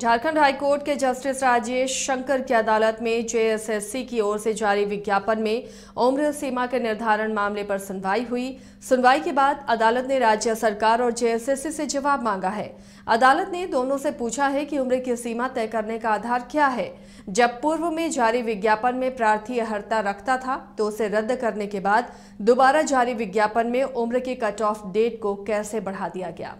Jharkhand high court के justice Rajesh Shankar की अदालत में जेएसएससी की ओर से जारी विज्ञापन में उम्र सीमा के निर्धारण मामले पर सुनवाई हुई सुनवाई के बाद अदालत ने राज्य सरकार और जेएसएससी से जवाब मांगा है अदालत ने दोनों से पूछा है कि उम्र की सीमा तय करने का आधार क्या है जब पूर्व में जारी विज्ञापन में प्रार्थी अहर्ता रखता था तो उसे रद्द करने के बाद दोबारा जारी विज्ञापन में उम्र की कट ऑफ डेट को कैसे बढ़ा दिया गया